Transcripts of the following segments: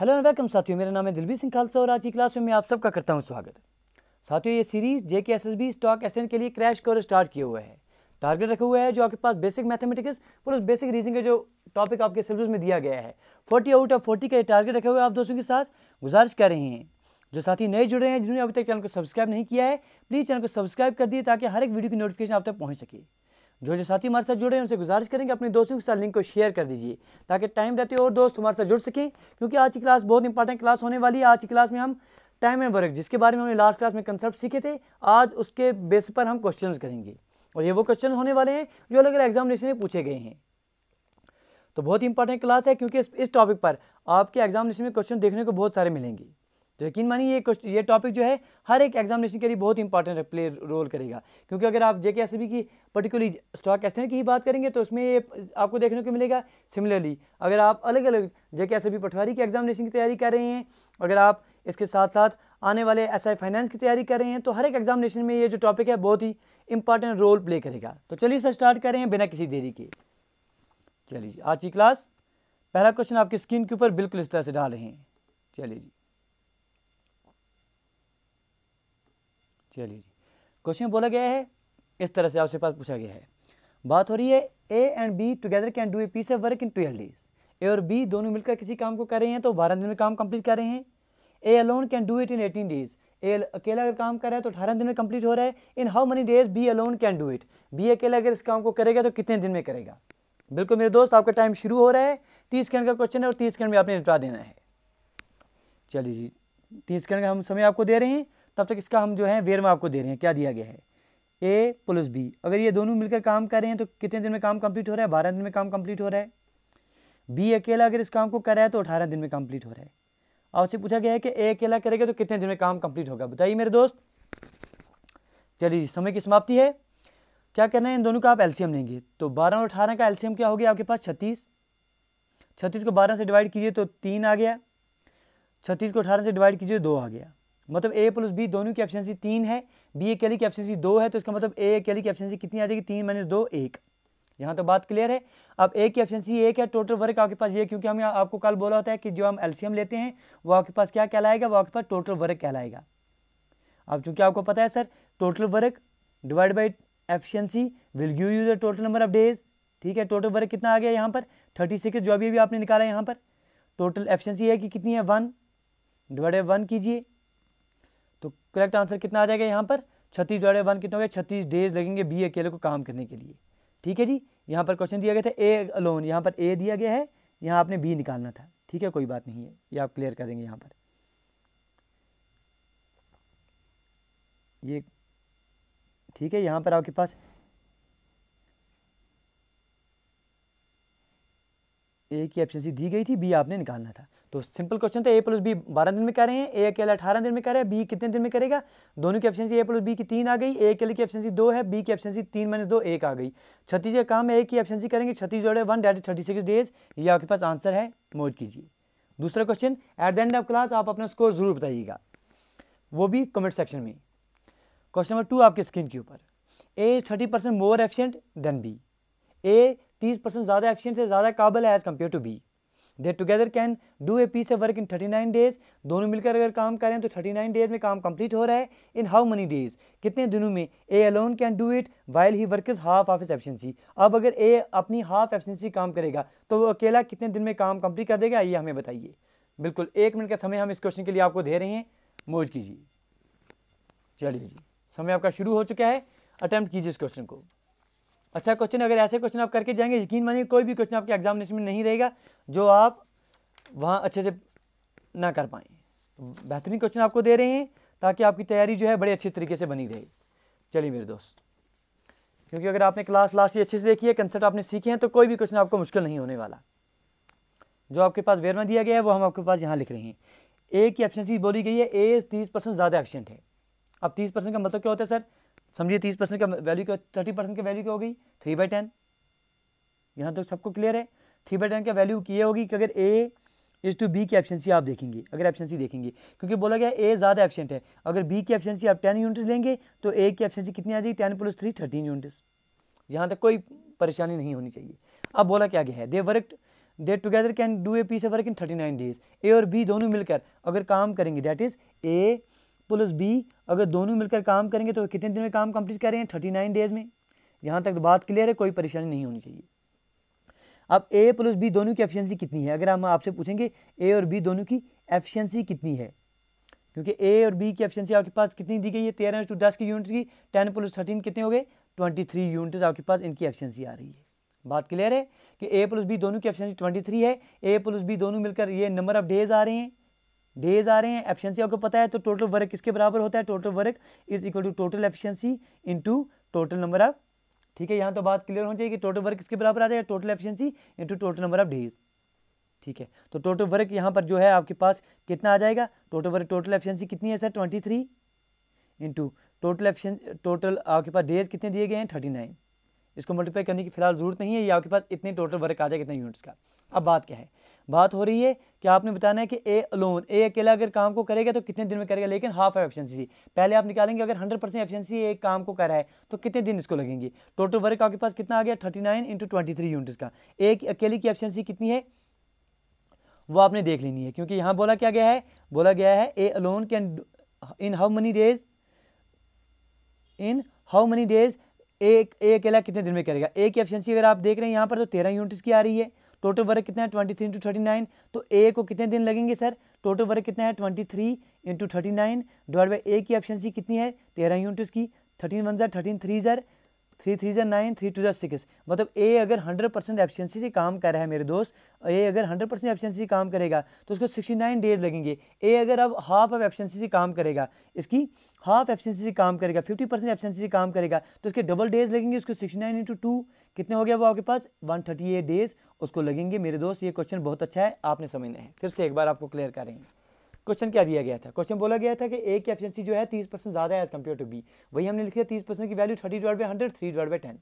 Hello and welcome साथियों मेरा नाम है दिलवीर सिंह खालसा और आज की क्लास में मैं आप सबका करता हूं स्वागत साथियों ये series J K S S B stock exchange के लिए क्रैश कोर्स स्टार्ट किया हुआ है टारगेट रखा हुआ है जो आपके पास basic mathematics plus basic reasoning का जो टॉपिक आपके सिलेबस में दिया गया है फोर्टी आउट ऑफ फोर्टी का टारगेट रखे हुए आप दोस्तों के साथ गुजारिश कर रहे हैं जो साथी नए जुड़े हैं जिन्होंने अभी तक चैनल को सब्सक्राइब नहीं किया है प्लीज़ चैनल को सब्सक्राइब कर दिए ताकि हर एक वीडियो की नोटिफिकेशन आप तक पहुँच सके जो जो साथी हमारे साथ जुड़े हैं उनसे गुजारिश करेंगे अपने दोस्तों के साथ लिंक को शेयर कर दीजिए ताकि टाइम रहते और दोस्त हमारे साथ जुड़ सकें क्योंकि आज की क्लास बहुत इंपॉर्टेंट क्लास होने वाली है आज की क्लास में हम टाइम एंड वर्क जिसके बारे में हमने लास्ट क्लास में कंसेप्ट सीखे थे आज उसके बेस पर हम क्वेश्चन करेंगे और ये वो क्वेश्चन होने वाले हैं जो अलग अलग एग्जामिनेशन में पूछे गए हैं तो बहुत इंपॉर्टेंट क्लास है क्योंकि इस टॉपिक पर आपके एग्जामिनेशन में क्वेश्चन देखने को बहुत सारे मिलेंगे तो यकीन मानिए ये क्वेश्चन ये टॉपिक जो है हर एक एग्जामिनेशन के लिए बहुत इंपॉर्टेंट प्ले रोल करेगा क्योंकि अगर आप जेके एस की पर्टिकुलरली स्टॉक एक्सचेंज की ही बात करेंगे तो उसमें ये आपको देखने को मिलेगा सिमिलरली अगर आप अलग अलग जेके एस पटवारी की एग्जामिनेशन की तैयारी कर रहे हैं अगर आप इसके साथ साथ आने वाले एस आई फाइनेंस की तैयारी कर रहे हैं तो हर एक एग्जामिनेशन में ये जो टॉपिक है बहुत ही इंपॉर्टेंट रोल प्ले करेगा तो चलिए सर स्टार्ट करें बिना किसी देरी के चलिए आज की क्लास पहला क्वेश्चन आपकी स्क्रीन के ऊपर बिल्कुल इस तरह से डाल रहे हैं चलिए जी चलिए जी क्वेश्चन बोला गया है इस तरह से आपसे पास पूछा गया है बात हो रही है A and B together can do a piece of work in twelve days A और बी दोनों मिलकर किसी काम को कर रहे हैं तो बारह दिन में काम कंप्लीट कर रहे हैं A alone can do it in eighteen days A अकेला अगर काम कर रहा है तो अठारह दिन में कंप्लीट हो रहा है in how many days B alone can do it B अकेला अगर इस काम को करेगा तो कितने दिन में करेगा बिल्कुल मेरे दोस्त आपका टाइम शुरू हो रहा है तीस सेकंड का क्वेश्चन है और तीस सेकंड में आपने निपटा देना है चलिए जी तीस सेकंड का हम समय आपको दे रहे हैं तब तक इसका हम जो है में आपको दे रहे हैं क्या दिया गया है ए प्लस बी अगर ये दोनों मिलकर काम कर रहे हैं तो कितने दिन में काम कंप्लीट हो रहा है बारह दिन में काम कंप्लीट हो रहा है बी अकेला अगर इस काम को कर रहा है तो अठारह दिन में कंप्लीट हो रहा है आपसे पूछा गया है कि ए अकेला करेगा तो कितने दिन में काम कंप्लीट होगा बताइए मेरे दोस्त चलिए समय की समाप्ति है क्या करना है इन दोनों का आप एल्सियम लेंगे तो बारह और अठारह का एल्सियम क्या हो गया आपके पास छत्तीस छत्तीस को बारह से डिवाइड कीजिए तो तीन आ गया छत्तीस को अठारह से डिवाइड कीजिए तो दो आ गया मतलब ए प्लस बी दोनों की एफिशिएंसी तीन है बी अकेली की एफिशिएंसी दो है तो इसका मतलब ए अकेली की एफिशिएंसी कितनी आ जाएगी तीन माइनस दो एक यहाँ तो बात क्लियर है अब ए की एफिशिएंसी एक है टोटल वर्क आपके पास ये क्योंकि हम आपको कल बोला होता है कि जो हम एलसीएम लेते हैं वो आपके पास क्या कहलाएगा वो आपके पास टोटल वर्क कहलाएगा अब चूंकि आपको पता है sir total work divide by efficiency will give you the total number of days ठीक है टोटल वर्क कितना आ गया यहाँ पर थर्टी सिक्स जो अभी अभी आपने निकाला है यहाँ पर टोटल एफिशियंसी है कि कितनी है वन डिवाइड बाई वन कीजिए तो करेक्ट आंसर कितना आ जाएगा यहाँ पर छत्तीस जोड़े वन कितने हो गए छत्तीस डेज लगेंगे बी अकेले को काम करने के लिए ठीक है जी यहाँ पर क्वेश्चन दिया गया था ए अलोन यहाँ पर ए दिया गया है यहाँ आपने बी निकालना था ठीक है कोई बात नहीं है ये आप क्लियर करेंगे यहाँ पर ये ठीक है यहाँ पर आपके पास ए की सी दी गई थी बी आपने निकालना था तो सिंपल क्वेश्चन था ए प्लस बी बारह दिन में कह रहे हैं ए अकेला अठारह दिन में कह रहे हैं बी कितने दिन में करेगा दोनों की सी ए प्लस बी की तीन आ गई ए अकेले की सी दो है बी की सी तीन माइनस दो एक आ गई छत्तीस का काम ए की सी करेंगे छत्तीस जोड़े one that thirty six days ये आपके पास आंसर है मौज कीजिए दूसरा question at the end of class आप अपना स्कोर जरूर बताइएगा वो भी कमेंट सेक्शन में क्वेश्चन नंबर टू आपके स्क्रीन के ऊपर A is thirty percent more efficient than B A तीस परसेंट ज़्यादा एफिशिएंट से ज़्यादा काबल है as compare to B they together can do a piece of work in thirty nine days दोनों मिलकर अगर काम करें तो थर्टी नाइन डेज में काम कंप्लीट हो रहा है इन हाउ मनी डेज कितने दिनों में A alone can do it while he work is half of his efficiency अब अगर ए अपनी हाफ एफिशिएंसी काम करेगा तो वो अकेला कितने दिन में काम कंप्लीट कर देगा ये हमें बताइए बिल्कुल एक मिनट का समय हम इस क्वेश्चन के लिए आपको दे रहे हैं मौज कीजिए चलिए जी समय आपका शुरू हो चुका है अटैम्प्ट कीजिए इस क्वेश्चन को अच्छा क्वेश्चन अगर ऐसे क्वेश्चन आप करके जाएंगे यकीन मानिए कोई भी क्वेश्चन आपके एग्जामिनेशन में नहीं रहेगा जो आप वहाँ अच्छे से ना कर पाएँ तो बेहतरीन क्वेश्चन आपको दे रहे हैं ताकि आपकी तैयारी जो है बड़े अच्छे तरीके से बनी रहे चलिए मेरे दोस्त क्योंकि अगर आपने क्लास लास्ट ये अच्छे से देखी है कंसेप्ट आपने सीखे हैं तो कोई भी क्वेश्चन आपको मुश्किल नहीं होने वाला जो आपके पास वेर में दिया गया है वो हम आपके पास यहाँ लिख रहे हैं ए की एफिशेंसी बोली गई है ए तीस परसेंट ज़्यादा एफिशेंट है अब तीस परसेंट का मतलब क्या होता है सर समझिए तीस परसेंट का वैल्यू क्या थर्टी परसेंट की वैल्यू क्या होगी थ्री बाई टेन यहाँ तो सबको क्लियर है थ्री बाई टेन का वैल्यू ये होगी कि अगर ए इज टू बी की एफिशिएंसी आप देखेंगे अगर एफिशिएंसी देखेंगे क्योंकि बोला गया ए ज़्यादा एफिशिएंट है अगर बी की एफिशिएंसी आप टेन यूनिट्स लेंगे तो ए की एफिशिएंसी कितनी आ जाएगी ten plus three thirteen units यहाँ तक कोई परेशानी नहीं होनी चाहिए अब बोला क्या गया है they work they together can do a piece of work in thirty nine days A और बी दोनों मिलकर अगर काम करेंगे that is A plus B अगर दोनों मिलकर काम करेंगे तो कितने दिन में काम कंप्लीट करेंगे थर्टी नाइन डेज में यहाँ तक तो बात क्लियर है कोई परेशानी नहीं होनी चाहिए अब ए प्लस बी दोनों की एफिशिएंसी कितनी है अगर हम आपसे पूछेंगे ए और बी दोनों की एफिशिएंसी कितनी है क्योंकि ए और बी की एफिशिएंसी आपके पास कितनी दी गई है तेरह टू दस की यूनिट की टेन प्लस थर्टीन कितने हो गए ट्वेंटी थ्री यूनिट आपके पास इनकी एफिशिएंसी आ रही है बात क्लियर है कि ए प्लस बी दोनों की एफिशिएंसी ट्वेंटी थ्री है ए प्लस बी दोनों मिलकर ये नंबर ऑफ डेज आ रहे हैं डेज आ रहे हैं एफिशिएंसी आपको पता है तो टोटल वर्क किसके बराबर होता है total work is equal to total efficiency into total number of ठीक है यहाँ तो बात क्लियर हो जाएगी कि टोटल वर्क किसके बराबर आ जाएगा total efficiency into total number of days ठीक है तो टोटल वर्क यहाँ पर जो है आपके पास कितना आ जाएगा टोटल वर्क टोटल एफिशिएंसी कितनी है sir twenty three into total efficiency total आपके पास डेज कितने दिए गए हैं थर्टी नाइन इसको मल्टीप्लाई करने की फिलहाल ज़रूरत नहीं है ये आपके पास इतने टोटल वर्क आ जाएगा इतने यूनिट्स का अब बात क्या है बात हो रही है कि आपने बताना है कि ए अलोन ए अकेला अगर काम को करेगा तो कितने दिन में करेगा लेकिन हाफ ऑफ एफिशिएंसी पहले आप निकालेंगे अगर 100 परसेंट एफिशिएंसी एक काम को कर रहा है तो कितने दिन इसको लगेंगे टोटल वर्क आपके पास कितना आ गया 39 नाइन इंटू ट्वेंटी यूनिट्स का एक अकेले की एफिशियंसी कितनी है वो आपने देख लेनी है क्योंकि यहाँ बोला क्या गया है बोला गया है A alone can in how many days in how many days एक ए अकेला कितने दिन में करेगा ए की एफिशिएंसी अगर आप देख रहे हैं यहाँ पर तो तेरह यूनिट्स की आ रही है टोटल वर्क कितना है twenty three into thirty nine तो ए को कितने दिन लगेंगे सर टोटल वर्क कितना है twenty three into thirty nine divide by A की एफिशिएंसी कितनी है तेरह यूनिट्स की थर्टीन वन ज़र थर्टीन थ्री ज़र थ्री थ्री जै नाइन थ्री टू जै सिक्स मतलब ए अगर हंड्रेड परसेंट एफिशियंसी से काम कर रहा है मेरे दोस्त ए अगर हंड्रेड परसेंट एफिशियंसी से काम करेगा तो उसको सिक्सटी नाइन डेज लगेंगे ए अगर अब हाफ ऑफ एफिशियंसी से काम करेगा इसकी हाफ एफिशियंसी से काम करेगा फिफ्टी परसेंट एफिशियंसी से काम करेगा तो उसके डबल डेज लगेंगे उसको सिक्सटी नाइन इंटू टू कितने हो गया वो आपके पास वन थर्टी एट डेज उसको लगेंगे मेरे दोस्त ये क्वेश्चन बहुत अच्छा है आपने समझना है फिर से एक बार आपको क्लियर करेंगे क्वेश्चन क्या दिया गया था क्वेश्चन बोला गया था कि ए की एफिशिएंसी जो है तीस परसेंट ज़्यादा है एज कम्पेयर टू बी वही हमने लिखा तीस परसेंट की value thirty divide by hundred three divide by ten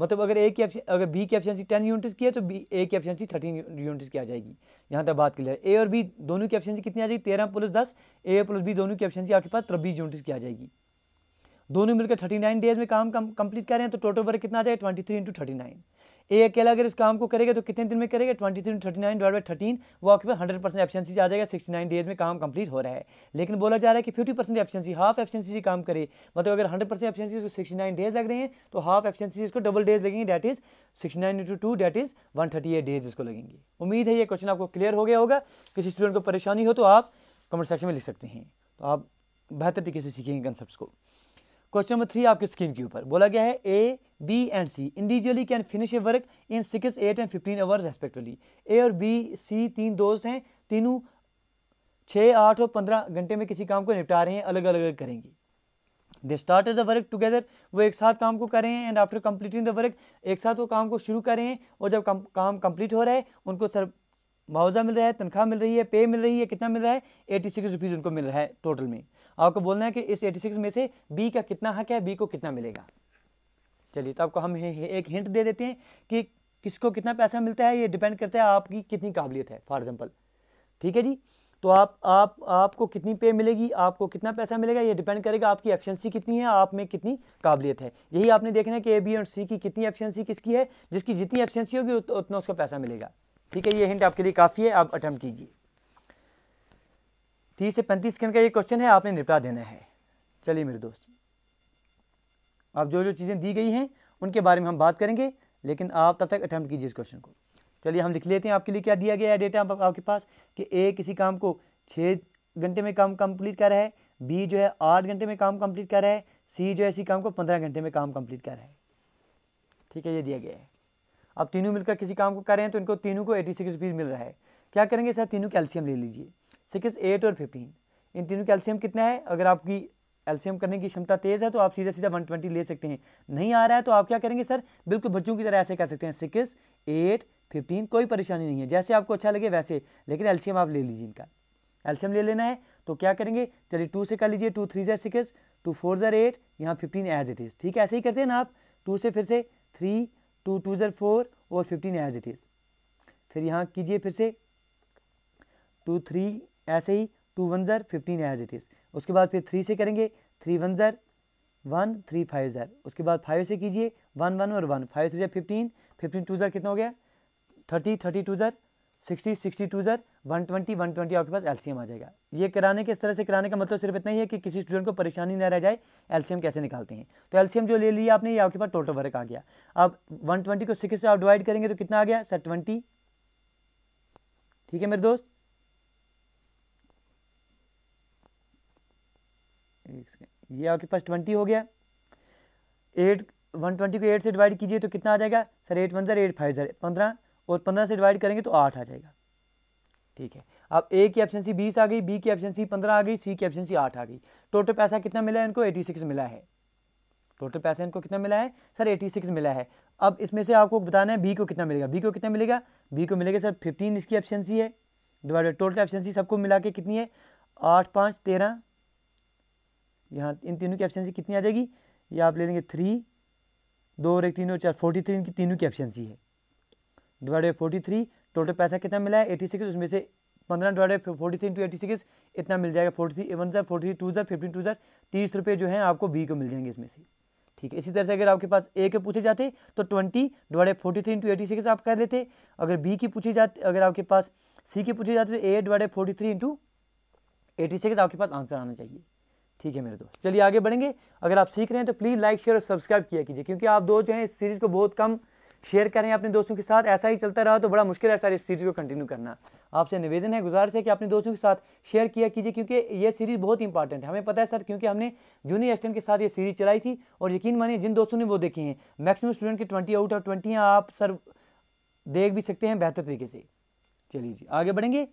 मतलब अगर ए की अगर बी की एफिशिएंसी टेन यूनिट्स की है तो बी ए की एफिशिएंसी थर्टीन यूनिट्स की आ जाएगी यहाँ तक बात क्लियर ए और बी दोनों की एफिशिएंसी कितनी आ जाएगी तेरह प्लस दस ए प्लस बी दोनों की एफिशिएंसी आपके पास तब्बीस यूनिट्स की आ जाएगी दोनों मिलकर थर्टी नाइन डेज में काम कंप्लीट कर रहे हैं तो टोटल वर्क कितना आ जाएगा twenty three into thirty nine A अकेला अगर इस काम को करेगा तो कितने दिन में करेगा twenty three thirty nine dot by thirteen वो आपके पास हंड्रेड परसेंट एफिशिएंसी आ जाएगा सिक्सटी नाइन डेज में काम कंप्लीट हो रहा है लेकिन बोला जा रहा है कि fifty percent efficiency half efficiency से काम करे मतलब अगर हंड्रेड परसेंट एफिशिएंसी उसको सिक्सटी नाइन डेज लग रहे हैं तो हाफ एफिशिएंसी इसको डबल डेज लगेंगे that is sixty nine into two that is one thirty eight days इसको लगेंगे उम्मीद है ये क्वेश्चन आपको क्लियर हो गया होगा किसी स्टूडेंट को परेशानी हो तो आप कमेंट सेक्शन में लिख सकते हैं तो आप बेहतर तरीके से सीखेंगे कंसेप्ट को क्वेश्चन नंबर थ्री आपके स्क्रीन के ऊपर बोला गया है ए B and C individually can finish a work in 6, 8 and 15 hours respectively. A और B, C तीन दोस्त हैं तीनों छः आठ और पंद्रह घंटे में किसी काम को निपटा रहे हैं अलग अलग करेंगे they start the work together वो एक साथ काम को करें and after completing the work एक साथ वो काम को शुरू करें और जब काम काम कंप्लीट हो रहा है उनको सर मुआवजा मिल रहा है तनख्वाह मिल रही है पे मिल रही है कितना मिल रहा है एटी सिक्स रुपीज़ उनको मिल रहा है टोटल में आपको बोलना है कि इस एटी सिक्स में से बी का कितना हक है बी को कितना मिलेगा चलिए तो आपको हम एक हिंट दे देते हैं कि किसको कितना पैसा मिलता है ये डिपेंड करता है आपकी कितनी काबिलियत है फॉर एग्जाम्पल ठीक है जी तो आप आप आपको कितनी पे मिलेगी आपको कितना पैसा मिलेगा ये डिपेंड करेगा आपकी एफिशिएंसी कितनी है आप में कितनी काबिलियत है यही आपने देखना है कि ए बी और सी की कितनी एफिशिएंसी किसकी है जिसकी जितनी एफिशिएंसी होगी उत, उतना उसका पैसा मिलेगा ठीक है ये हिंट आपके लिए काफ़ी है आप अटैम्प्ट कीजिए तीस से पैंतीस सेकंड का ये क्वेश्चन है आपने निपटा देना है चलिए मेरे दोस्त आप जो जो चीज़ें दी गई हैं उनके बारे में हम बात करेंगे लेकिन आप तब तक अटैम्प्ट कीजिए इस क्वेश्चन को चलिए हम लिख लेते हैं आपके लिए क्या दिया गया है डेटा आप, आपके पास कि ए किसी काम को छः घंटे में काम कंप्लीट कर रहा है बी जो है आठ घंटे में काम कंप्लीट कर रहा है सी जो है इसी काम को पंद्रह घंटे में काम कंप्लीट कर रहा है ठीक है ये दिया गया है अब तीनों मिलकर किसी काम को कर रहे हैं तो इनको तीनों को एटी सिक्स रुपीज़ मिल रहा है क्या करेंगे सर तीनों कैल्शियम ले लीजिए सिक्स एट और फिफ्टीन इन तीनों कैल्शियम कितना है अगर आपकी एलसीएम करने की क्षमता तेज़ है तो आप सीधा सीधा 120 ले सकते हैं नहीं आ रहा है तो आप क्या करेंगे सर बिल्कुल बच्चों की तरह ऐसे कर सकते हैं सिक्स एट फिफ्टीन कोई परेशानी नहीं है जैसे आपको अच्छा लगे वैसे लेकिन एलसीएम आप ले लीजिए इनका एल्शियम ले लेना है तो क्या करेंगे चलिए टू से कर लीजिए टू थ्री ज़र सिक्स टू फोर ज़र एट यहाँ फिफ्टीन एज इट इज़ ठीक है ऐसे ही करते हैं ना आप टू से फिर से थ्री टू टू ज़र फोर और फिफ्टीन एज इट इज़ फिर यहाँ कीजिए फिर से टू थ्री ऐसे ही टू वन ज़र फिफ्टीन एज इट इज़ उसके बाद फिर थ्री से करेंगे थ्री वन ज़र वन थ्री फाइव ज़र उसके बाद फाइव से कीजिए वन वन और वन फाइव से ज़र फिफ्टीन फिफ्टीन टू ज़र कितना हो गया थर्टी थर्टी टू ज़र सिक्सटी सिक्सटी टू ज़र वन ट्वेंटी वन ट्वेंटी आपके पास एलसीएम आ जाएगा ये कराने के इस तरह से कराने का मतलब सिर्फ इतना ही है कि किसी स्टूडेंट को परेशानी ना रह जाए एलसीएम कैसे निकालते हैं तो एलसीएम जो ले लिया आपने ये आपके पास टोटल वर्क आ गया अब वन ट्वेंटी को सिक्स से आप डिवाइड करेंगे तो कितना आ गया सर ट्वेंटी ठीक है मेरे दोस्त एक सेकेंड ये आपके पास ट्वेंटी हो गया एट वन ट्वेंटी को एट से डिवाइड कीजिए तो कितना आ जाएगा सर एट वन ज़र एट फाइव ज़र पंद्रह और पंद्रह से डिवाइड करेंगे तो आठ आ जाएगा ठीक है अब ए की एफिशिएंसी बीस आ गई बी की सी पंद्रह आ गई सी की सी आठ आ गई टोटल पैसा कितना मिला है इनको एटी सिक्स मिला है टोटल पैसा इनको कितना मिला है सर एटी सिक्स मिला है अब इसमें से आपको बताना है बी को कितना मिलेगा बी को कितना मिलेगा बी को मिलेगा सर फिफ्टीन इसकी एफिशिएंसी है डिवाइडेड टोटल एफिशिएंसी सबको मिला के कितनी है आठ पाँच तेरह यहाँ इन तीनों की एफिशिएंसी कितनी आ जाएगी ये आप ले लेंगे थ्री दो और एक तीन और चार फोर्टी थ्री इनकी तीनों की एफिशिएंसी है डिवाइड बाई फोर्टी थ्री टोटल पैसा कितना मिला है एटी सिक्स उसमें से पंद्रह divide by forty three into eighty six इतना मिल जाएगा forty three one sir forty three two sir fifty two sir तीस रुपये जो है आपको बी को मिल जाएंगे इसमें से ठीक है इसी तरह से अगर आपके पास ए के पूछे जाते तो twenty divide by forty three into eighty six आप कर लेते अगर बी की पूछी जाती अगर आपके पास सी के पूछे जाते तो A divide by forty three into eighty six आपके पास आंसर आना चाहिए ठीक है मेरे दोस्त चलिए आगे बढ़ेंगे अगर आप सीख रहे हैं तो प्लीज़ लाइक शेयर और सब्सक्राइब किया कीजिए क्योंकि आप दोस्त जो हैं इस सीरीज़ को बहुत कम शेयर करें अपने दोस्तों के साथ ऐसा ही चलता रहा तो बड़ा मुश्किल है सर इस सीरीज़ को कंटिन्यू करना आपसे निवेदन है गुजारिश है कि अपने दोस्तों के साथ शेयर किया कीजिए क्योंकि ये सीरीज़ बहुत इंपॉर्टेंट है हमें पता है सर क्योंकि हमने जूनियर स्टूडेंट के साथ ये सीरीज़ चलाई थी और यकीन मानिए जिन दोस्तों ने वो देखी हैं मैक्सिमम स्टूडेंट के ट्वेंटी आउट ऑफ ट्वेंटी हैं आप सर देख भी सकते हैं बेहतर तरीके से चलिए जी आगे बढ़ेंगे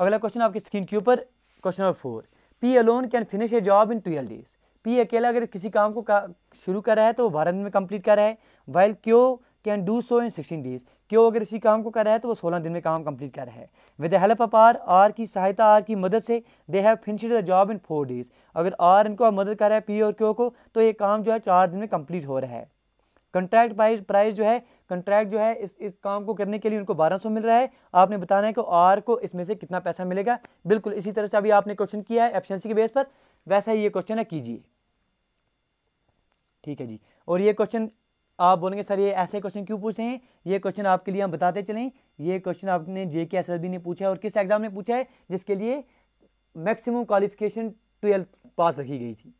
अगला क्वेश्चन आपकी स्क्रीन के ऊपर question number four P alone can finish a job in twelve days P अकेला अगर किसी काम को का, शुरू कर रहा है तो भारत में कंप्लीट कर रहा है while Q can do so in sixteen days Q अगर इसी काम को कर रहा है तो वो सोलह दिन में काम कंप्लीट कर रहा है with the help of R R की सहायता आर की मदद से they have finished the job in four days अगर आर इनको मदद कर रहा है पी और क्यों को तो ये काम जो है चार दिन में कंप्लीट हो रहा है कंट्रैक्ट प्राइस प्राइस जो है कंट्रैक्ट जो है इस इस काम को करने के लिए उनको 1200 मिल रहा है आपने बताना है कि आर को इसमें से कितना पैसा मिलेगा बिल्कुल इसी तरह से अभी आपने क्वेश्चन किया है एफिशिएंसी के बेस पर वैसा ही ये क्वेश्चन है कीजिए ठीक है जी और ये क्वेश्चन आप बोलेंगे सर ये ऐसे क्वेश्चन क्यों पूछ रहे हैं ये क्वेश्चन आपके लिए हम बताते चलें ये क्वेश्चन आपने जे के एस एल बी ने पूछा है और किस एग्जाम में पूछा है जिसके लिए मैक्सिमम क्वालिफिकेशन ट्वेल्थ पास रखी गई थी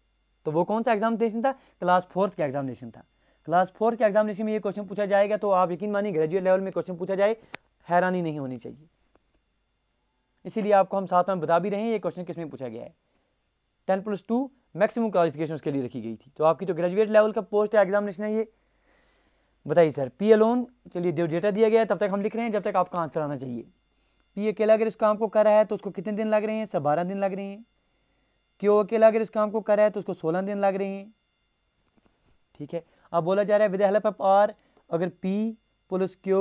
तो वो कौन सा एग्जामिनेशन था क्लास फोर्थ का एग्जामिनेशन था क्लास फोर के एग्जामिनेशन में ये क्वेश्चन पूछा जाएगा तो आप यकीन मानिए ग्रेजुएट लेवल में क्वेश्चन पूछा जाए हैरानी नहीं होनी चाहिए इसीलिए आपको हम साथ में बता भी रहे हैं ये क्वेश्चन किसमें पूछा गया है ten plus two maximum qualification उसके लिए रखी गई थी तो आपकी तो ग्रेजुएट लेवल का पोस्ट है एग्जामिनेशन है ये बताइए सर पी ए लोन चलिए जो डेटा दिया गया है तब तक हम लिख रहे हैं जब तक आपका आंसर आना चाहिए पी अकेला अगर इस काम को कर रहा है तो उसको कितने दिन लग रहे हैं सर बारह दिन लग रहे हैं क्यों अकेला अगर इस काम को कर रहा है तो उसको सोलह दिन लग रहे हैं ठीक है अब बोला जा रहा है विद हेल्प ऑफ आर अगर P plus Q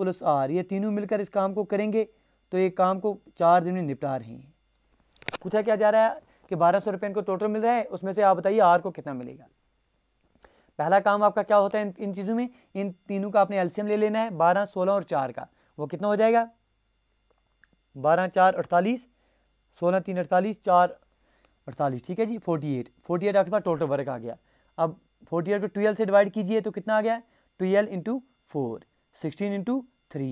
plus R ये तीनों मिलकर इस काम को करेंगे तो ये काम को चार दिन में निपटा रहे हैं पूछा क्या जा रहा है कि बारह सौ रुपये इनको टोटल मिल रहा है उसमें से आप बताइए आर को कितना मिलेगा पहला काम आपका क्या होता है इन, इन चीज़ों में इन तीनों का आपने एल्शियम ले लेना है बारह सोलह और चार का वो कितना हो जाएगा बारह चार अड़तालीस सोलह तीन अड़तालीस चार अड़तालीस ठीक है जी फोर्टी एट फोर्टी एट आपके पास टोटल वर्क आ गया अब फोर्टी एट को ट्वेल्व से डिवाइड कीजिए तो कितना आ गया twelve into four sixteen into three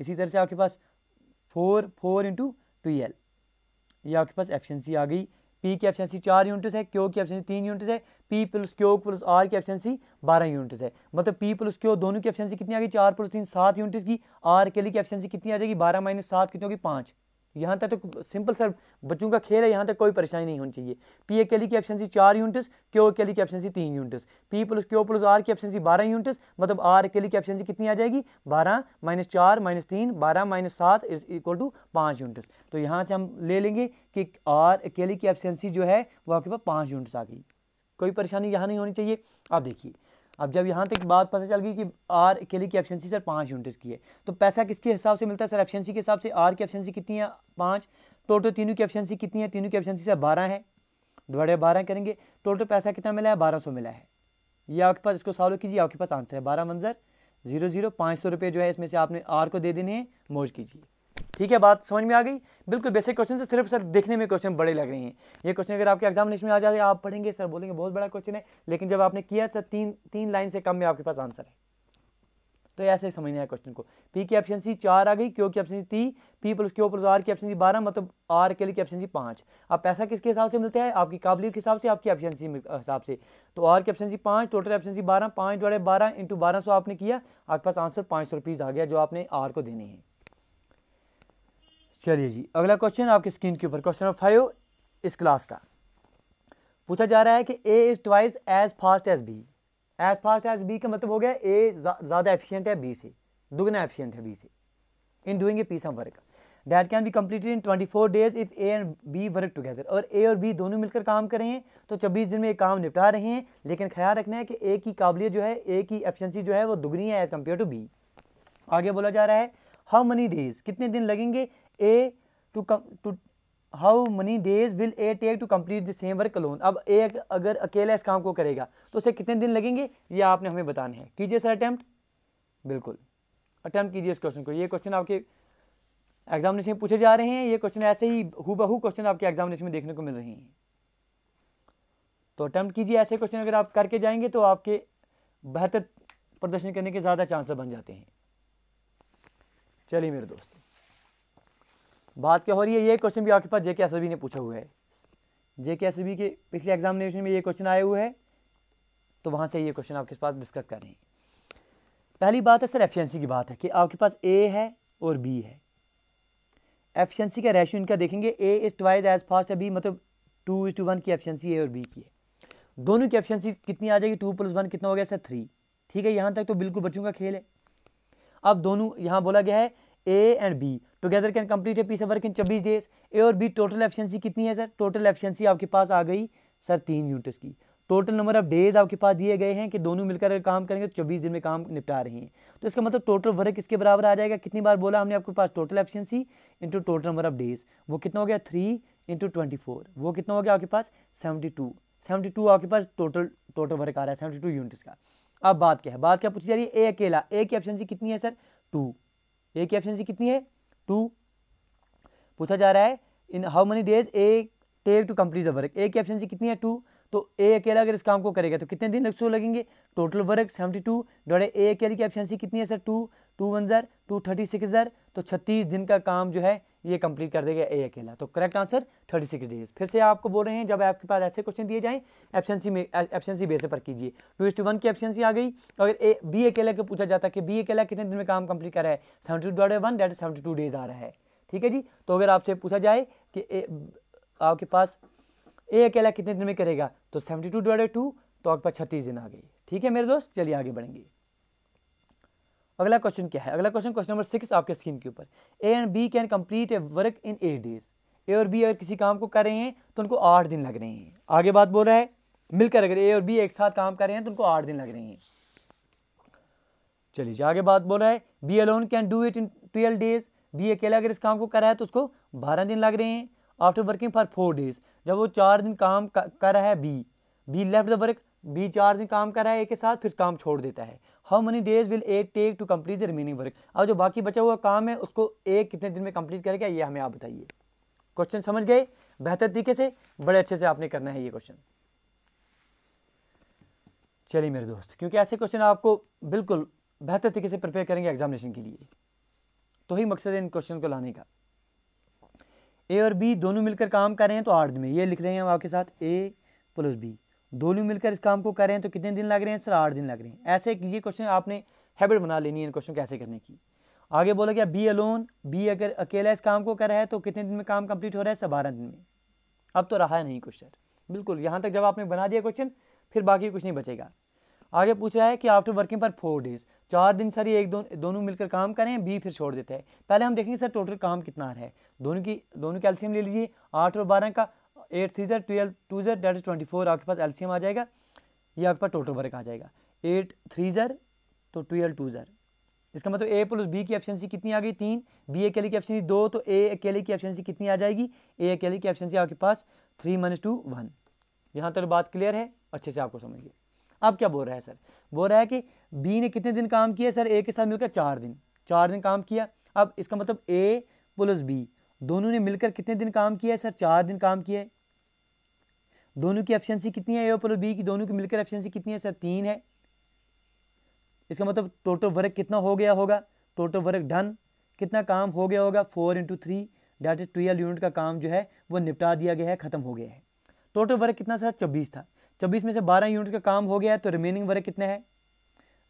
इसी तरह से आपके पास फोर फोर इंटू ट्वेल्व ये आपके पास एफिशिएंसी आ गई पी की एफिशिएंसी चार यूनिट्स है क्यू की एफिशिएंसी तीन यूनिट्स है P plus Q plus R की एफिशिएंसी बारह यूनिट्स है मतलब पी प्लस क्यू दोनों की एफिशिएंसी कितनी आ गई चार प्लस तीन सात यूनिट्स की आर के लिए की एफिशिएंसी कितनी आ जाएगी बारह माइनस सात कितनी होगी पाँच यहाँ तक तो सिंपल सर बच्चों का खेल है यहाँ तक कोई परेशानी नहीं होनी चाहिए पी ए केली की एफिशिएंसी चार यूनिट्स क्यू केली की एफिशिएंसी तीन units P plus Q plus R की एफिशिएंसी बारह यूनिट्स मतलब आर केली की एफिशिएंसी कितनी आ जाएगी बारह माइनस चार माइनस तीन बारह माइनस सात इज इक्वल टू पाँच यूनिट्स तो यहाँ से हम ले लेंगे कि आर केली की एफिशिएंसी जो है वो आपके पास पाँच यूनिट्स आ गई कोई परेशानी यहाँ नहीं होनी चाहिए आप देखिए अब जब यहाँ तक बात पता चल गई कि आर अकेले की एफिशिएंसी सर पाँच यूनिट्स की है तो पैसा किसके हिसाब से मिलता है सर एफिशिएंसी के हिसाब से आर की एफिशिएंसी कितनी है पाँच टोटल तीनों की एफिशिएंसी कितनी है तीनों की एफिशिएंसी सर बारह है डिवाइडेड बारह करेंगे टोटल पैसा कितना मिला है बारह सौ मिला है ये आपके पास इसको सॉल्व कीजिए आपके पास आंसर है बारह मंजर जीरो जीरो पाँच सौ रुपये जो है इसमें से आपने आर को दे देने हैं मौज कीजिए ठीक है बात समझ में आ गई बिल्कुल बेसिक क्वेश्चन से सिर्फ सर देखने में क्वेश्चन बड़े लग रहे हैं ये क्वेश्चन अगर आपके एग्जामिनेशन में आ जाए आप पढ़ेंगे सर बोलेंगे बहुत बड़ा क्वेश्चन है लेकिन जब आपने किया सर तीन तीन लाइन से कम में आपके पास आंसर है तो ऐसे समझना है क्वेश्चन को पी की सी चार आ गई क्यों K C T P plus Q plus R K C बारह मतलब आर के लिए ऑप्शन सी पाँच अब पैसा किसके हिसाब से मिलता है आपकी काबिलियत के हिसाब से आपकी सी हिसाब से तो आर की सी पाँच टोटल सी बारह पाँच बड़े बारह इंटू बारह सौ आपने किया आपके पास आंसर पाँच सौ रुपीज़ आ गया जो आपने आर को देने हैं चलिए जी अगला क्वेश्चन आपके स्क्रीन के ऊपर क्वेश्चन नंबर फाइव इस क्लास का पूछा जा रहा है कि A is twice as fast as B as fast as B का मतलब हो गया ए ज़्यादा एफिशिएंट है बी से दुगना एफिशिएंट है बी से in doing a piece of work that can be completed in 24 days if A and B work together और ए और बी दोनों मिलकर काम करें तो 24 दिन में ये काम निपटा रहे हैं लेकिन ख्याल रखना है कि ए की काबिलियत जो है ए की एफिशिएंसी जो है वो दुगनी है एज कम्पेयर टू बी आगे बोला जा रहा है हाउ मनी डेज कितने दिन लगेंगे A to come to how many days will A take to complete the same work alone अब ए अगर अकेला इस काम को करेगा तो उसे कितने दिन लगेंगे ये आपने हमें बताने हैं कीजिए सर अटैम्प्ट बिल्कुल अटैम्प्ट कीजिए इस क्वेश्चन को ये क्वेश्चन आपके एग्जामिनेशन में पूछे जा रहे हैं ये क्वेश्चन ऐसे ही हु बहू क्वेश्चन आपके एग्जामिनेशन में देखने को मिल रहे हैं तो अटैम्प्ट कीजिए ऐसे क्वेश्चन अगर आप करके जाएंगे तो आपके बेहतर प्रदर्शन करने के ज़्यादा चांसेस बन जाते हैं चलिए मेरे दोस्तों बात क्या हो रही है ये क्वेश्चन भी आपके पास जेके एस ने पूछा हुआ है जेके एस के पिछले एग्जामिनेशन में ये क्वेश्चन आए हुए हैं तो वहाँ से ये क्वेश्चन आपके पास डिस्कस कर रहे हैं पहली बात है सर एफिशिएंसी की बात है कि आपके पास ए है और बी है एफिशिएंसी का रेशियो इनका देखेंगे A is twice as fast है बी मतलब टू इज टू वन की एफिशिएंसी ए और बी की है दोनों की एफिशिएंसी कितनी आ जाएगी टू प्लस वन कितना हो गया सर थ्री ठीक है यहाँ तक तो बिल्कुल बच्चों का खेल है अब दोनों यहाँ बोला गया है A and B together can complete a piece of work in छब्बीस डेज ए और बी टोटल एफिशिएंसी कितनी है सर टोटल एफिशिएंसी आपके पास आ गई सर तीन यूनिट्स की टोटल नंबर ऑफ डेज आपके पास दिए गए हैं कि दोनों मिलकर अगर काम करेंगे तो चौबीस दिन में काम निपटा रही हैं तो इसका मतलब टोटल वर्क इसके बराबर आ जाएगा कितनी बार बोला हमने आपके पास total efficiency into total number of days वो कितना हो गया थ्री इंटू ट्वेंटी फोर वो कितना हो गया आपके पास सेवेंटी टू सेवेंटी टू आपके पास टोटल टोटल वर्क आ रहा है सेवेंटी टू यूनिट्स का अब बात क्या है बात क्या पूछी जा रही है ए अकेला ए की एफिशिएंसी कितनी है सर टू ए की एफिशिएंसी कितनी है टू पूछा जा रहा है in how many days A take to complete the work A की एफिशिएंसी कितनी है टू तो ए अकेला अगर इस काम को करेगा तो कितने दिन लग लगेंगे टोटल वर्क सेवेंटी टू डॉडे ए अकेले की एफिशिएंसी कितनी है सर टू टू वन ज़र टू थर्टी सिक्स ज़र तो छत्तीस दिन का काम जो है ये कंप्लीट कर देगा ए अकेला तो करेक्ट आंसर 36 डेज फिर से आपको बोल रहे हैं जब आपके पास ऐसे क्वेश्चन दिए जाएं एफिशिएंसी में एफिशिएंसी बेस पर कीजिए टू इस वन की एफिशिएंसी आ गई अगर ए बी अकेला को पूछा जाता है कि बी अकेला कितने दिन में काम कंप्लीट कर रहा है seventy two dot one that seventy two days आ रहा है ठीक है जी तो अगर आपसे पूछा जाए कि ए आपके पास ए अकेला कितने दिन में करेगा तो सेवेंटी टू डॉट टू तो आपके पास छत्तीस दिन आ गई ठीक है मेरे दोस्त चलिए आगे बढ़ेंगे अगला क्वेश्चन क्या है अगला क्वेश्चन क्वेश्चन नंबर सिक्स आपके स्क्रीन के ऊपर A and B can complete a work in eight days A और बी अगर किसी काम को कर रहे हैं तो उनको आठ दिन लग रहे हैं आगे बात बोल रहा है मिलकर अगर ए और बी एक साथ काम कर रहे हैं तो उनको आठ दिन लग रहे हैं चलिए आगे बात बोल रहा है B alone can do it in twelve days B अकेला अगर इस काम को कर रहा है तो उसको बारह दिन लग रहे हैं after working for four days जब वो चार दिन काम कर रहा है B B left the work B चार दिन काम कर रहा है एक के साथ फिर काम छोड़ देता है how many days will A take to complete the remaining work अब जो बाकी बचा हुआ काम है उसको ए कितने दिन में कम्प्लीट करेगा ये हमें आप बताइए क्वेश्चन समझ गए बेहतर तरीके से बड़े अच्छे से आपने करना है ये क्वेश्चन चलिए मेरे दोस्त क्योंकि ऐसे क्वेश्चन आपको बिल्कुल बेहतर तरीके से प्रिपेयर करेंगे एग्जामिनेशन के लिए तो ही मकसद है इन क्वेश्चन को लाने का ए और बी दोनों मिलकर काम कर रहे हैं तो आठ दिन में ये लिख रहे हैं हम आपके साथ ए प्लस बी दोनों मिलकर इस काम को कर रहे हैं तो कितने दिन लग रहे हैं सर आठ दिन लग रहे हैं ऐसे ये क्वेश्चन आपने हैबिट बना लेनी है इन क्वेश्चन कैसे करने की आगे बोला गया बी अलोन बी अगर अकेला इस काम को कर रहा है तो कितने दिन में काम कंप्लीट हो रहा है सर बारह दिन में अब तो रहा है नहीं क्वेश्चन बिल्कुल यहाँ तक जब आपने बना दिया क्वेश्चन फिर बाकी कुछ नहीं बचेगा आगे पूछ रहा है कि आफ्टर वर्किंग पर फोर डेज चार दिन सर ये एक दो, दोनों मिलकर काम करें बी फिर छोड़ देते हैं पहले हम देखेंगे सर टोटल काम कितना है दोनों की दोनों की एल्सियम ले लीजिए आठ और बारह का eight three za twelve two za that is twenty four आपके पास एलसीएम आ जाएगा ये आपके पास टोटल वर्क आ जाएगा एट थ्री ज़र तो ट्वेल्व टू ज़र इसका मतलब ए प्लस बी की एफिशिएंसी कितनी आ गई तीन बी अकेले की एफिशिएंसी दो तो ए अकेले की एफिशिएंसी कितनी आ जाएगी ए अकेले की एफिशिएंसी आपके पास थ्री माइनस टू वन यहाँ तक बात क्लियर है अच्छे से आपको समझिए अब क्या बोल रहा है सर बोल रहा है कि बी ने कितने दिन काम किया सर ए के साथ मिलकर चार दिन चार दिन काम किया अब इसका मतलब ए प्लस बी दोनों ने मिलकर कितने दिन काम किया है सर चार दिन काम किया है दोनों की एफिशिएंसी कितनी है ए प्लस बी की दोनों की मिलकर एफिशिएंसी कितनी है सर तीन है इसका मतलब टोटल वर्क कितना हो गया होगा टोटल वर्क डन कितना काम हो गया होगा four into three that is twelve unit का काम जो है वो निपटा दिया गया है खत्म हो गया है टोटल वर्क कितना सर छब्बीस था छब्बीस में से बारह यूनिट का काम हो गया है तो रिमेनिंग वर्क कितना है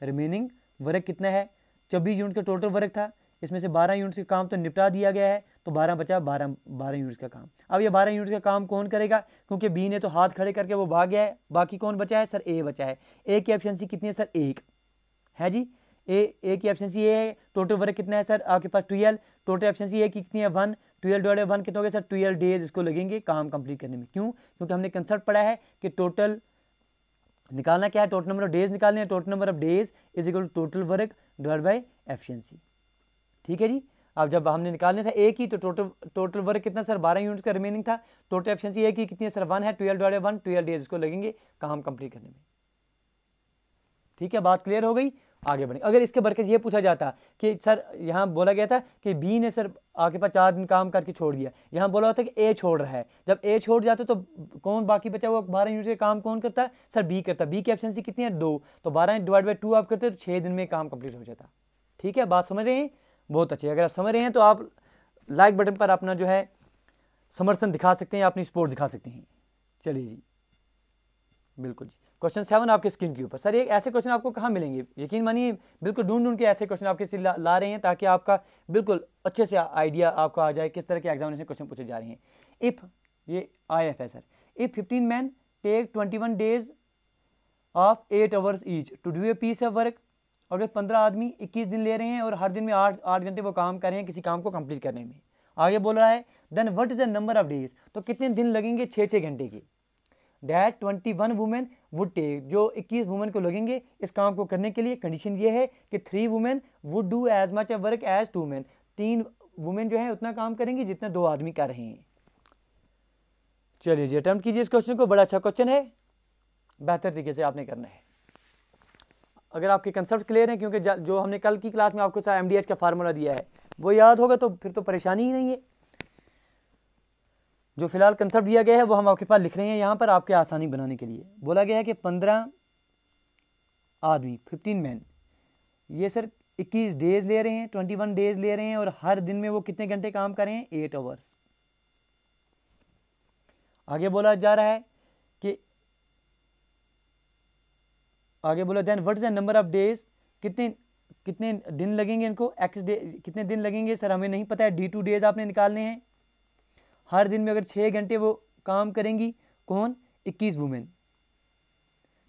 रिमेनिंग वर्क कितना है छब्बीस यूनिट का टोटल वर्क था इसमें से बारह यूनिट्स का काम तो निपटा दिया गया है तो बारह बचा बारह बारह यूनिट्स का काम अब ये बारह यूनिट्स का काम कौन करेगा क्योंकि बी ने तो हाथ खड़े करके वो भाग गया है बाकी कौन बचा है सर ए बचा है ए की सी कितनी है सर एक है जी ए ए की सी ए है टोटल वर्क कितना है सर आपके पास ट्वेल्व टोटल सी ए की कितनी है वन ट्वेल्व डॉट वन कितना हो गए सर ट्वेल्व डेज इसको लगेंगे काम कंप्लीट करने में क्यों क्योंकि हमने कंसर्ट पढ़ा है कि टोटल निकालना क्या है टोटल नंबर ऑफ डेज निकालने हैं total number of days is equal to total work divide by efficiency ठीक है जी अब जब हमने निकालना था एक ही तो टोटल टोटल वर्क कितना सर बारह यूनिट्स का रिमेनिंग था टोटल एफिशिएंसी एक ही कितनी है सर वन है twelve dot one twelve days इसको लगेंगे काम कंप्लीट करने में ठीक है बात क्लियर हो गई आगे बढ़े अगर इसके बरकस ये पूछा जाता कि सर यहाँ बोला गया था कि बी ने सर आपके पास चार दिन काम करके छोड़ दिया यहाँ बोला होता कि ए छोड़ रहा है जब ए छोड़ जाता तो कौन बाकी बचा हुआ बारह यूनिट का काम कौन करता है सर बी करता बी की एफिशिएंसी कितनी है दो तो बारह डिवाइड बाई टू आप करते तो छः दिन में काम कंप्लीट हो जाता ठीक है बात समझ रहे हैं बहुत अच्छी अगर आप समझ रहे हैं तो आप लाइक बटन पर अपना जो है समर्थन दिखा सकते हैं अपनी सपोर्ट दिखा सकते हैं चलिए जी बिल्कुल जी क्वेश्चन सेवन आपके स्क्रीन के ऊपर सर ये ऐसे क्वेश्चन आपको कहाँ मिलेंगे यकीन मानिए बिल्कुल ढूंढ ढूंढ के ऐसे क्वेश्चन आपके सिर ला, ला रहे हैं ताकि आपका बिल्कुल अच्छे से आइडिया आपको आ जाए किस तरह के एग्जामिनेशन क्वेश्चन पूछे जा रहे हैं इफ़ ये आई एफ है sir if fifteen man take twenty one days of eight hours each to do a piece of work और अगर पंद्रह आदमी इक्कीस दिन ले रहे हैं और हर दिन में आठ आठ घंटे वो काम कर रहे हैं किसी काम को कंप्लीट करने में आगे बोल रहा है then what is the number of days तो कितने दिन लगेंगे छः छः घंटे के that twenty one women would take जो इक्कीस वुमेन को लगेंगे इस काम को करने के लिए कंडीशन ये है कि three women would do as much a work as two women तीन वुमेन जो है उतना काम करेंगी जितना दो आदमी कर रहे हैं चलिए जी अटैम्प्ट कीजिए इस क्वेश्चन को बड़ा अच्छा क्वेश्चन है बेहतर तरीके से आपने करना है अगर आपके कंसेप्ट क्लियर हैं क्योंकि जो हमने कल की क्लास में आपको चाहे एम का फार्मूला दिया है वो याद होगा तो फिर तो परेशानी ही नहीं है जो फिलहाल कंसेप्ट दिया गया है वो हम आपके पास लिख रहे हैं यहाँ पर आपके आसानी बनाने के लिए बोला गया है कि पंद्रह आदमी फिफ्टीन मैन ये सर इक्कीस डेज ले रहे हैं ट्वेंटी वन डेज ले रहे हैं और हर दिन में वो कितने घंटे काम करें एट आवर्स आगे बोला जा रहा है आगे बोला then what is the number of days कितने कितने दिन लगेंगे इनको एक्स डे कितने दिन लगेंगे सर हमें नहीं पता है डी टू डेज आपने निकालने हैं हर दिन में अगर छः घंटे वो काम करेंगी कौन इक्कीस वुमेन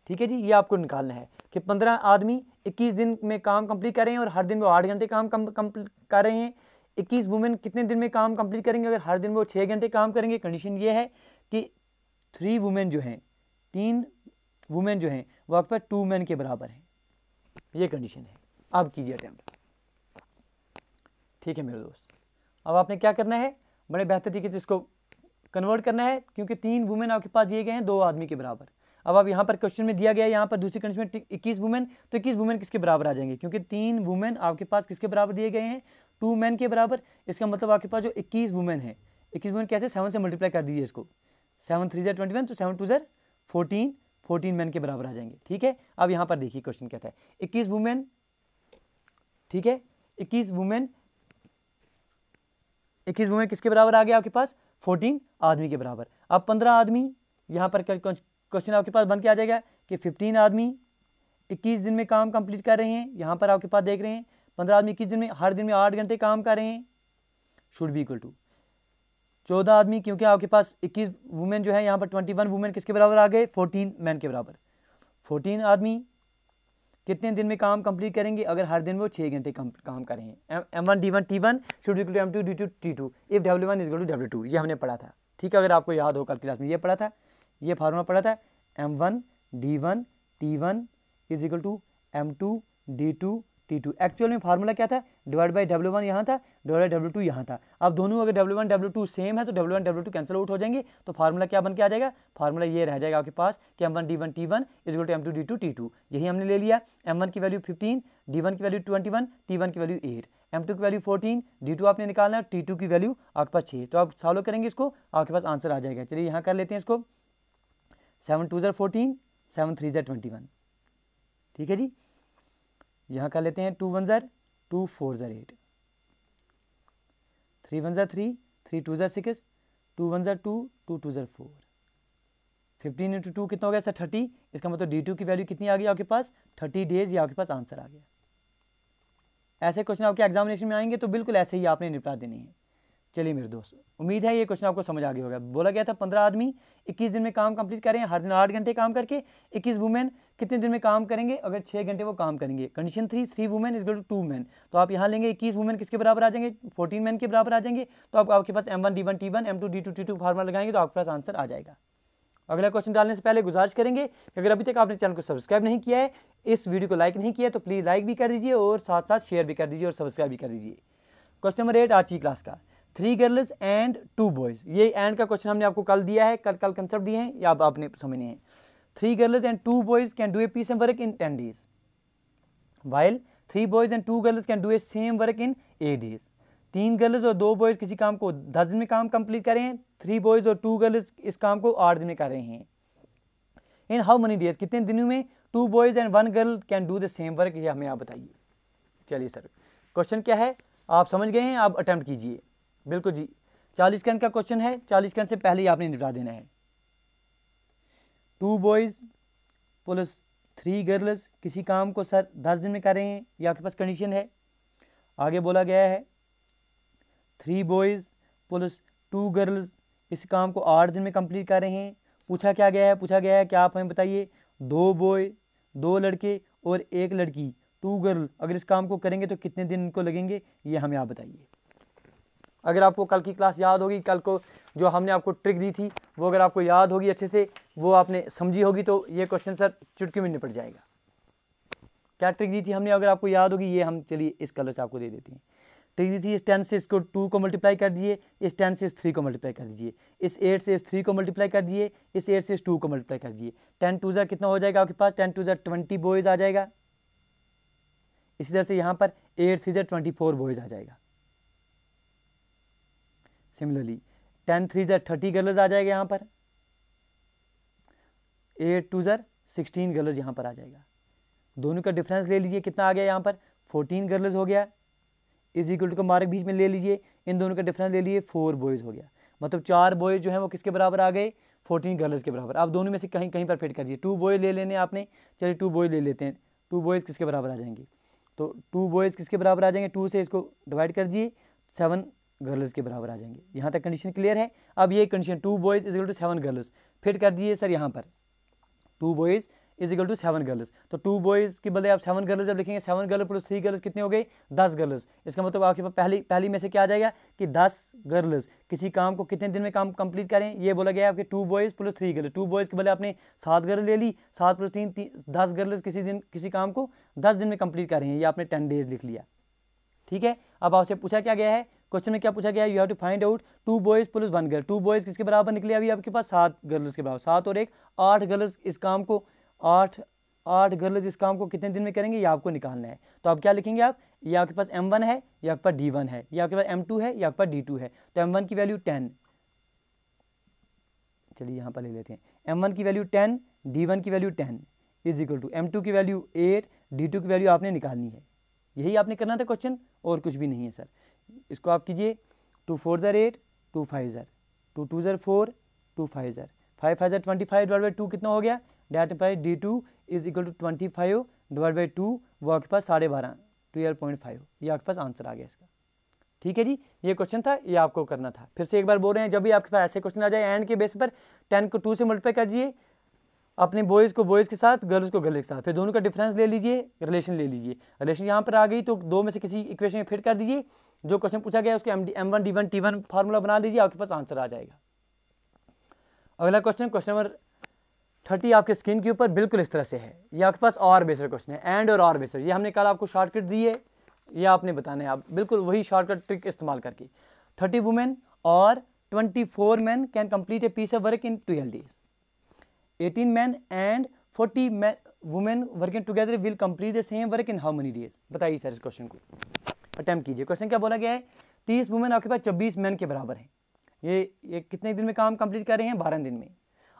ठीक है जी ये आपको निकालना है कि पंद्रह आदमी इक्कीस दिन में काम कंप्लीट कर रहे हैं और हर दिन वो आठ घंटे काम कंप्लीट कर रहे हैं इक्कीस वुमेन कितने दिन में काम कंप्लीट करेंगे अगर हर दिन वो छः घंटे काम करेंगे कंडीशन ये है कि थ्री वुमेन जो हैं तीन वुमेन जो है वो आपके पास टू मैन के बराबर हैं ये कंडीशन है अब कीजिए अटैम्प्ट ठीक है मेरे दोस्त अब आपने क्या करना है बड़े बेहतर तरीके से इसको कन्वर्ट करना है क्योंकि तीन वुमेन आपके पास दिए गए हैं दो आदमी के बराबर अब आप यहाँ पर क्वेश्चन में दिया गया है यहाँ पर दूसरी कंडीशन में इक्कीस वुमेन तो इक्कीस वुमेन किसके बराबर आ जाएंगे क्योंकि तीन वुमेन आपके पास किसके बराबर दिए गए हैं टू मैन के बराबर इसका मतलब आपके पास जो इक्कीस वुमेन है इक्कीस वुमेन कैसे सेवन से मल्टीप्लाई कर दीजिए इसको seven three za twenty one तो seven two za fourteen fourteen man के बराबर आ जाएंगे ठीक है अब यहां पर देखिए क्वेश्चन क्या था इक्कीस वुमेन ठीक है इक्कीस वुमेन इक्कीस वुमेन किसके बराबर आ गया आपके पास फोर्टीन आदमी के बराबर अब पंद्रह आदमी यहां पर क्वेश्चन आपके पास बन के आ जाएगा कि फिफ्टीन आदमी इक्कीस दिन में काम कंप्लीट कर रहे हैं यहां पर आपके पास देख रहे हैं पंद्रह आदमी इक्कीस दिन में हर दिन में आठ घंटे काम कर रहे हैं शुड बी इक्वल टू चौदह आदमी क्योंकि आपके पास इक्कीस वुमेन जो है यहाँ पर ट्वेंटी वन वुमेन किसके बराबर आ गए फोर्टीन मैन के बराबर फोर्टीन आदमी कितने दिन में काम कंप्लीट करेंगे अगर हर दिन वो छः घंटे काम काम करेंगे M one D one T one should to M two D two T two if W one is to W two ये हमने पढ़ा था ठीक है अगर आपको याद हो कल क्लास में ये पढ़ा था ये फार्मूला पढ़ा था M one D one T one is equal to M two D two T two actual में फार्मूला क्या था डिवाइड बाई डब्ल्यू वन यहाँ था डिवाइड बाई डब्ल्यू टू यहाँ था अब दोनों अगर W one W two same है तो W one W two cancel out हो जाएंगे तो फार्मूला क्या बन के आ जाएगा फार्मूला ये रह जाएगा आपके पास कि M one D one T one is to M two D two T two यही हमने ले लिया एम वन की वैल्यू फिफ्टीन डी वन की value twenty one T one की वैल्यू एट एम टू की वैल्यू फोर्टीन डी टू आपने निकालना है टी टू की वैल्यू आपके पास छः तो आप सॉल्व करेंगे इसको आपके पास आंसर आ जाएगा चलिए यहाँ कर लेते हैं इसको seven two za fourteen seven three za twenty one ठीक है जी यहाँ कर लेते हैं टू वन ज़र टू फोर ज़र eight three one za three three two za six two one ज़र टू टू टू ज़र फोर फिफ्टीन इंटू टू कितना हो गया सर थर्टी इसका मतलब डी टू की वैल्यू कितनी आ गई आपके पास थर्टी डेज ये आपके पास आंसर आ गया ऐसे क्वेश्चन आपके एग्जामिनेशन में आएंगे तो बिल्कुल ऐसे ही आपने निपटा देनी है चलिए मेरे दोस्त उम्मीद है ये क्वेश्चन आपको समझ आ गया होगा बोला गया था पंद्रह आदमी इक्कीस दिन में काम कंप्लीट करें हर दिन आठ घंटे काम करके इक्कीस वुमेन कितने दिन में काम करेंगे अगर छः घंटे वो काम करेंगे condition three three women is equal to two man तो आप यहाँ लेंगे इक्कीस वुमेन किसके बराबर आ जाएंगे फोर्टीन मैन के बराबर आ जाएंगे तो आप, आपके पास M one D one T one M two D two T two formula लगाएंगे तो आपके पास आंसर आ जाएगा अगला क्वेश्चन डालने से पहले गुजारिश करेंगे कि अगर अभी तक आपने चैनल को सब्सक्राइब नहीं किया है इस वीडियो को लाइक नहीं किया तो प्लीज़ लाइक भी कर दीजिए और साथ साथ शेयर भी कर दीजिए और सब्सक्राइब भी कर दीजिए क्वेश्चन नंबर एट आज की क्लास का three girls and two boys ये एंड का क्वेश्चन हमने आपको कल दिया है कल कल कंसेप्ट दिए हैं या आप आपने समझने हैं three girls and two boys can do a P same work in ten days while three boys and two girls can do a same work in eight days तीन गर्ल्स और दो बॉयज़ किसी काम को दस दिन में काम कंप्लीट कर रहे हैं थ्री बॉयज़ और टू गर्ल्स इस काम को आठ दिन में कर रहे हैं इन हाउ मनी डेज कितने दिनों में two boys and one girl can do the same work ये हमें आप बताइए चलिए सर क्वेश्चन क्या है आप समझ गए हैं आप अटैम्प्ट कीजिए बिल्कुल जी चालीस कैंड का क्वेश्चन है चालीस कैंड से पहले ही आपने निपटा देना है two boys plus three girls किसी काम को सर दस दिन में कर रहे हैं या आपके पास कंडीशन है आगे बोला गया है three boys plus two girls इस काम को आठ दिन में कंप्लीट कर रहे हैं पूछा क्या गया है पूछा गया है क्या आप हमें बताइए दो बॉय दो लड़के और एक लड़की टू गर्ल अगर इस काम को करेंगे तो कितने दिन इनको लगेंगे ये हमें आप बताइए अगर आपको कल की क्लास याद होगी कल को जो हमने आपको ट्रिक दी थी वो अगर आपको याद होगी अच्छे से वो आपने समझी होगी तो ये क्वेश्चन सर चुटकी में निपट जाएगा क्या ट्रिक दी थी हमने अगर आपको याद होगी ये हम चलिए इस कलर से आपको दे देते हैं ट्रिक दी थी इस टेन से इसको टू को मल्टीप्लाई कर दिए इस टेन से इस थ्री को मल्टीप्लाई कर दीजिए इस एट से इस थ्री को मल्टीप्लाई कर दिए इस एट से इस टू को मल्टीप्लाई कर दिए टेन टू ज़र कितना हो जाएगा आपके पास ten two za twenty boys आ जाएगा इसी तरह से यहाँ पर eight three za twenty four boys आ जाएगा similarly ten three za thirty girls आ जाएगा यहाँ पर eight two za sixteen girls यहाँ पर आ जाएगा दोनों का डिफरेंस ले लीजिए कितना आ गया यहाँ पर फोर्टीन गर्ल्स हो गया इज इक्वल टू का मार्क बीच में ले लीजिए इन दोनों का डिफरेंस ले लीजिए फोर बॉयज़ हो गया मतलब चार बॉयज़ जो है वो किसके बराबर आ गए फोर्टीन गर्ल्स के बराबर आप दोनों में से कहीं कहीं पर फिट करिए टू बॉयज़ ले लेने आपने चलिए टू बॉयज़ ले लेते हैं टू बॉयज़ किसके बराबर आ जाएंगे तो टू बॉयज़ किसके बराबर आ जाएंगे टू से इसको डिवाइड कर दिए सेवन गर्ल्स के बराबर आ जाएंगे यहाँ तक कंडीशन क्लियर है अब ये condition two boys is equal to seven girls fit कर दिए सर यहाँ पर two boys is equal to seven girls तो टू बॉयज़ के बदले आप सेवन गर्ल्स जब लिखेंगे seven girl plus three girls कितने हो गए दस गर्ल्स इसका मतलब आपके पास पहली पहली में से क्या आ जाएगा कि दस गर्ल्स किसी काम को कितने दिन में काम कंप्लीट करें ये बोला गया आपके two boys plus three girls two boys के बदले आपने सात गर्ल ले ली सात प्लस तीन दस गर्ल्स किसी दिन किसी काम को दस दिन में कंप्लीट करें ये आपने टेन डेज लिख लिया ठीक है अब आपसे पूछा क्या गया है क्वेश्चन में क्या पूछा गया you have to find out two boys plus one girl two boys किसके बराबर निकले अभी आपके पास सात गर्ल्स के बराबर सात और एक आठ गर्ल्स इस काम को आठ आठ गर्ल्स इस काम को कितने दिन में करेंगे ये आपको निकालना है तो आप क्या लिखेंगे आप ये आपके पास एम वन है या आपके पास डी वन है या आपके पास एम टू है या आपके पास डी टू है तो एम वन की वैल्यू टेन चलिए यहाँ पर ले लेते हैं एम वन की वैल्यू टेन डी वन की value ten is equal to M two की वैल्यू एट डी टू की वैल्यू आपने निकालनी है यही आपने करना था क्वेश्चन और कुछ भी नहीं है सर इसको आप कीजिए टू फोर ज़र eight two five za two two ज़र four two five za five five za twenty five divide by two कितना हो गया that by D two is equal to twenty five divide by two वो आपके पास साढ़े बारह twelve point five ये आपके पास आंसर आ गया इसका ठीक है जी ये क्वेश्चन था ये आपको करना था फिर से एक बार बोल रहे हैं जब भी आपके पास ऐसे क्वेश्चन आ जाए एंड के बेस पर टेन को टू से मल्टीप्लाई कर दिए अपने बॉयज़ को बॉयज़ के साथ गर्ल्स को गर्ल्स के साथ फिर दोनों का डिफरेंस ले लीजिए रिलेशन ले लीजिए रिलेशन यहाँ पर आ गई तो दो में से किसी इक्वेशन में फिट कर दीजिए जो क्वेश्चन पूछा गया उसके M D M one D one T one formula बना दीजिए आपके पास आंसर आ जाएगा अगला क्वेश्चन क्वेश्चन नंबर थर्टी आपके स्किन के ऊपर बिल्कुल इस तरह से है ये आपके पास और बेसर क्वेश्चन है एंड और और बेसर ये हमने कल आपको शॉर्टकट दी है ये आपने बताना है आप बिल्कुल वही शॉर्टकट ट्रिक इस्तेमाल करके थर्टी वुमेन और twenty four man can complete a piece of work in twelve days 18 men and 40 men women working together will complete the same work in how many days बताइए sir इस क्वेश्चन को attempt कीजिए question क्या बोला गया है तीस वुमेन आपके पास छब्बीस मैन के बराबर हैं ये ये कितने दिन में काम कंप्लीट कर रहे हैं बारह दिन में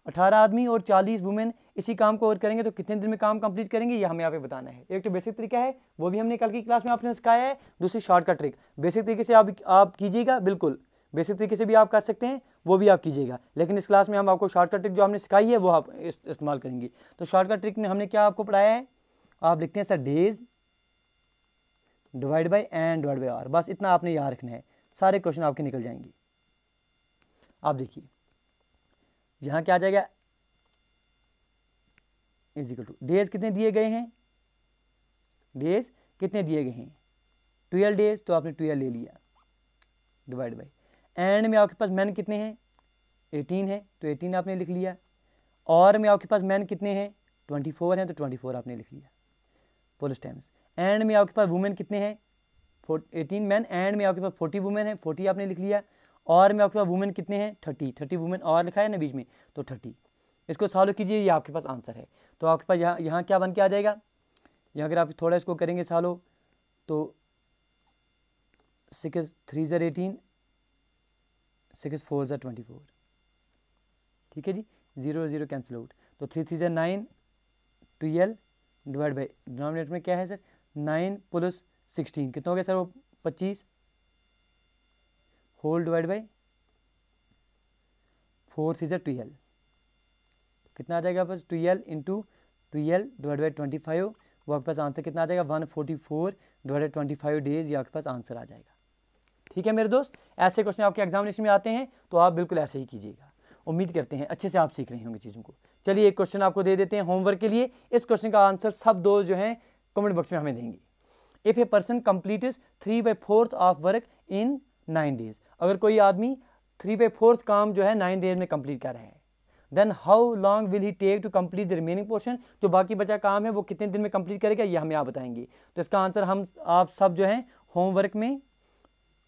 अठारह आदमी और चालीस वुमेन इसी काम को और करेंगे तो कितने दिन में काम कंप्लीट करेंगे ये हमें यहाँ पे बताना है एक तो बेसिक तरीका है वो भी हमने कल की क्लास में आपने सिखाया है दूसरी शॉर्टकट ट्रिक बेसिक तरीके से आप आप कीजिएगा बिल्कुल बेसिक तरीके से भी आप कर सकते हैं वो भी आप कीजिएगा लेकिन इस क्लास में हम आपको शॉर्टकट ट्रिक जो हमने सिखाई है वो आप इस, इस्तेमाल करेंगे तो शॉर्टकट ट्रिक में हमने क्या आपको पढ़ाया है आप लिखते हैं sir days divide by N divide by R बस इतना आपने याद रखना है सारे क्वेश्चन आपके निकल जाएंगे आप देखिए यहाँ क्या आ जाएगा इजिकल टू डेज कितने दिए गए हैं डेज कितने दिए गए हैं ट्वेल्व डेज तो आपने ट्वेल्व ले लिया डिवाइड बाई एंड में आपके पास मैन कितने हैं एटीन है तो एटीन आपने लिख लिया और में आपके पास मैन कितने हैं ट्वेंटी फोर हैं तो ट्वेंटी फोर आपने लिख लिया पुलिस टाइम्स एंड में आपके पास वुमेन कितने हैं एटीन मैन एंड में आपके पास फोर्टी वुमेन है फोर्टी आपने लिख लिया और में आपके पास वुमेन कितने हैं थर्टी थर्टी वुमेन और लिखा है ना बीच में तो थर्टी इसको सॉल्व कीजिए ये आपके पास आंसर है तो आपके पास यहाँ यहाँ क्या बन के आ जाएगा यहाँ अगर आप थोड़ा इसको करेंगे सॉल्व तो six three za eighteen six four za twenty four ठीक है जी जीरो जीरो कैंसिल आउट तो three three za nine twelve divide by denominator में क्या है सर नाइन प्लस सिक्सटीन कितना हो गया सर वो पच्चीस whole divide by four three za twelve कितना आ जाएगा आपके twelve into twelve divide by twenty five वो आपके पास आंसर कितना आ जाएगा one forty four divide by twenty five days ये आपके पास आंसर आ जाएगा ठीक है मेरे दोस्त ऐसे क्वेश्चन आपके एग्जामिनेशन में आते हैं तो आप बिल्कुल ऐसे ही कीजिएगा उम्मीद करते हैं अच्छे से आप सीख रहे होंगे चीज़ों को चलिए एक क्वेश्चन आपको दे देते हैं होमवर्क के लिए इस क्वेश्चन का आंसर सब दोस्त जो हैं कमेंट बॉक्स में हमें देंगे if a person complete is three by fourth of work in nine days अगर कोई आदमी थ्री बाई फोर्थ काम जो है नाइन डेज में कंप्लीट कर रहा है then how long will he take to complete the remaining portion जो बाकी बचा काम है वो कितने दिन में कंप्लीट करेगा ये हमें आप बताएंगे तो इसका आंसर हम आप सब जो हैं होमवर्क में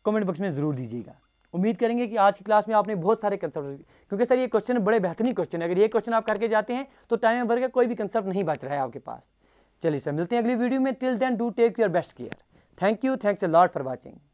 कमेंट बॉक्स में ज़रूर दीजिएगा उम्मीद करेंगे कि आज की क्लास में आपने बहुत सारे कंसेप्ट क्योंकि सर ये क्वेश्चन बड़े बेहतरीन क्वेश्चन है अगर ये क्वेश्चन आप करके जाते हैं तो टाइम भर का कोई भी कंसेप्ट नहीं बच रहा है आपके पास चलिए सर मिलते हैं अगली वीडियो में till then do take your best care thank you thanks a lot for watching